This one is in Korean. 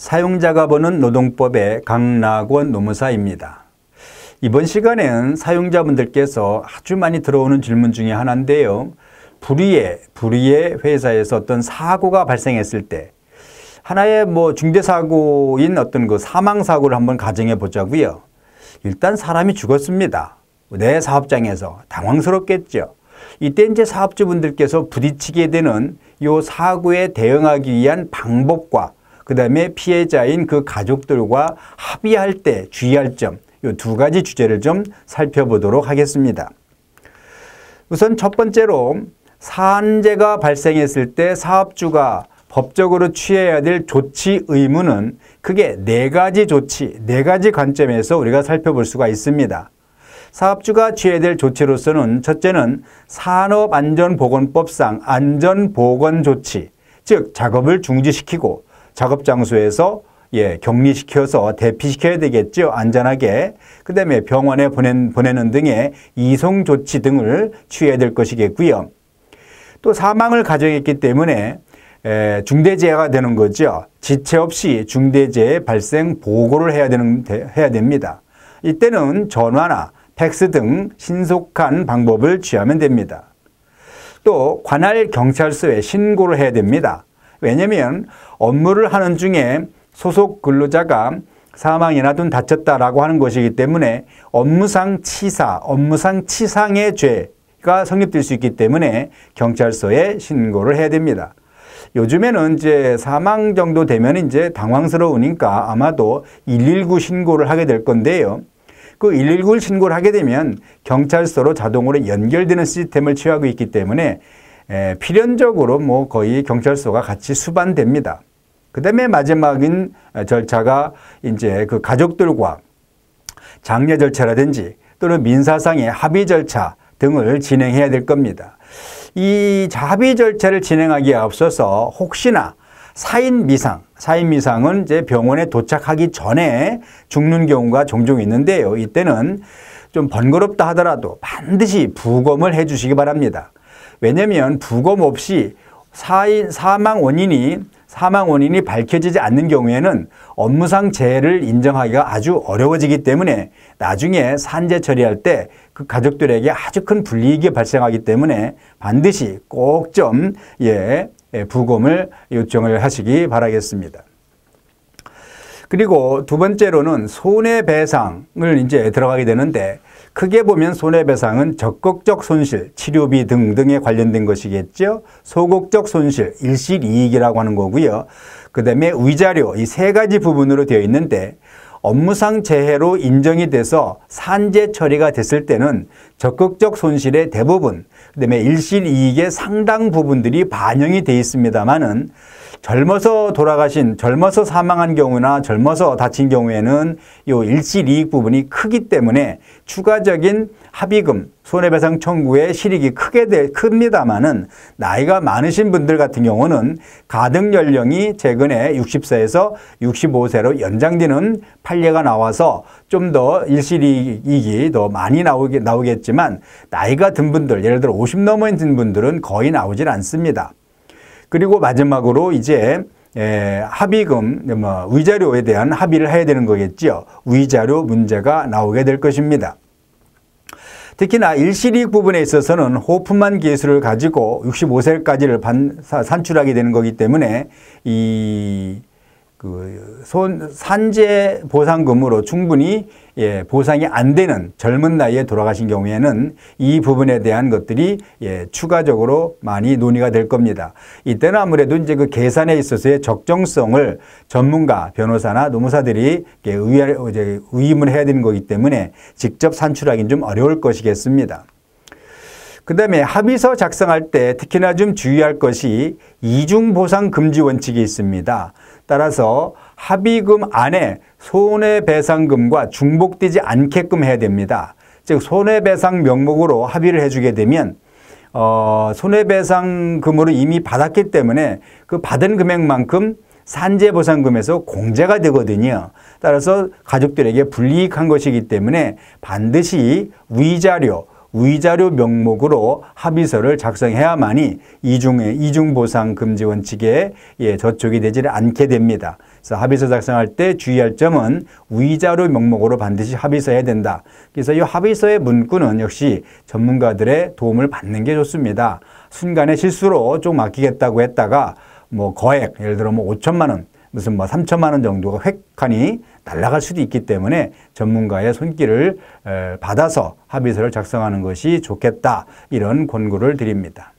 사용자가 보는 노동법의 강낙원 노무사입니다. 이번 시간에는 사용자분들께서 아주 많이 들어오는 질문 중에 하나인데요. 불의의, 불의의 회사에서 어떤 사고가 발생했을 때 하나의 뭐 중대사고인 어떤 그 사망사고를 한번 가정해 보자고요. 일단 사람이 죽었습니다. 내 사업장에서 당황스럽겠죠. 이때 이제 사업주분들께서 부딪히게 되는 이 사고에 대응하기 위한 방법과 그 다음에 피해자인 그 가족들과 합의할 때 주의할 점, 이 두 가지 주제를 좀 살펴보도록 하겠습니다. 우선 첫 번째로 산재가 발생했을 때 사업주가 법적으로 취해야 될 조치 의무는 크게 네 가지 조치, 네 가지 관점에서 우리가 살펴볼 수가 있습니다. 사업주가 취해야 될 조치로서는 첫째는 산업안전보건법상 안전보건 조치, 즉 작업을 중지시키고 작업 장소에서 예, 격리시켜서 대피시켜야 되겠죠. 안전하게. 그 다음에 병원에 보낸, 보내는 등의 이송 조치 등을 취해야 될 것이겠고요. 또 사망을 가정했기 때문에 에, 중대재해가 되는 거죠. 지체 없이 중대재해 발생 보고를 해야, 되는, 해야 됩니다. 이때는 전화나 팩스 등 신속한 방법을 취하면 됩니다. 또 관할 경찰서에 신고를 해야 됩니다. 왜냐면 업무를 하는 중에 소속 근로자가 사망이나 둔 다쳤다라고 하는 것이기 때문에 업무상 치사, 업무상 치상의 죄가 성립될 수 있기 때문에 경찰서에 신고를 해야 됩니다. 요즘에는 이제 사망 정도 되면 이제 당황스러우니까 아마도 119 신고를 하게 될 건데요. 그 119를 신고를 하게 되면 경찰서로 자동으로 연결되는 시스템을 취하고 있기 때문에 에, 예, 필연적으로 뭐 거의 경찰서가 같이 수반됩니다. 그 다음에 마지막인 절차가 이제 그 가족들과 장례 절차라든지 또는 민사상의 합의 절차 등을 진행해야 될 겁니다. 이 합의 절차를 진행하기에 앞서서 혹시나 사인 미상, 사인 미상은 이제 병원에 도착하기 전에 죽는 경우가 종종 있는데요. 이때는 좀 번거롭다 하더라도 반드시 부검을 해 주시기 바랍니다. 왜냐면 부검 없이 사인, 사망 원인이 사망 원인이 밝혀지지 않는 경우에는 업무상 재해를 인정하기가 아주 어려워지기 때문에 나중에 산재 처리할 때 그 가족들에게 아주 큰 불이익이 발생하기 때문에 반드시 꼭좀 예, 예, 부검을 요청을 하시기 바라겠습니다. 그리고 두 번째로는 손해배상을 이제 들어가게 되는데 크게 보면 손해배상은 적극적 손실, 치료비 등등에 관련된 것이겠죠. 소극적 손실, 일실이익이라고 하는 거고요. 그 다음에 위자료, 이 세 가지 부분으로 되어 있는데 업무상 재해로 인정이 돼서 산재 처리가 됐을 때는 적극적 손실의 대부분, 그다음에 일실이익의 상당 부분들이 반영이 돼 있습니다만은 젊어서 돌아가신, 젊어서 사망한 경우나 젊어서 다친 경우에는 이일시이익 부분이 크기 때문에 추가적인 합의금, 손해배상 청구의 실익이 크게 되, 큽니다만은 나이가 많으신 분들 같은 경우는 가등 연령이 최근에 60세에서 65세로 연장되는 판례가 나와서 좀 더 일시리익이 더 많이 나오겠지만 나이가 든 분들, 예를 들어 50 넘어진 분들은 거의 나오질 않습니다. 그리고 마지막으로 이제 예, 합의금, 뭐 위자료에 대한 합의를 해야 되는 거겠죠요 위자료 문제가 나오게 될 것입니다. 특히나 일시리익 부분에 있어서는 호프만 기술을 가지고 65세까지를 산출하게 되는 거기 때문에 이그 손, 산재 보상금으로 충분히 예, 보상이 안 되는 젊은 나이에 돌아가신 경우에는 이 부분에 대한 것들이 예, 추가적으로 많이 논의가 될 겁니다. 이때는 아무래도 이제 그 계산에 있어서의 적정성을 전문가, 변호사나 노무사들이 의, 이제 의문해야 되는 거기 때문에 직접 산출하기는 좀 어려울 것이겠습니다. 그 다음에 합의서 작성할 때 특히나 좀 주의할 것이 이중보상 금지 원칙이 있습니다. 따라서 합의금 안에 손해배상금과 중복되지 않게끔 해야 됩니다. 즉 손해배상 명목으로 합의를 해주게 되면 어, 손해배상금으로 이미 받았기 때문에 그 받은 금액만큼 산재보상금에서 공제가 되거든요. 따라서 가족들에게 불이익한 것이기 때문에 반드시 위자료, 위자료 명목으로 합의서를 작성해야만이 이중의 이중보상금지원칙에 예, 저촉이 되지 않게 됩니다. 그래서 합의서 작성할 때 주의할 점은 위자료 명목으로 반드시 합의서해야 된다. 그래서 이 합의서의 문구는 역시 전문가들의 도움을 받는 게 좋습니다. 순간의 실수로 좀 아끼겠다고 했다가 뭐 거액, 예를 들어 뭐 5천만 원 무슨 뭐 3천만 원 정도가 획하니 날라갈 수도 있기 때문에 전문가의 손길을 받아서 합의서를 작성하는 것이 좋겠다 이런 권고를 드립니다.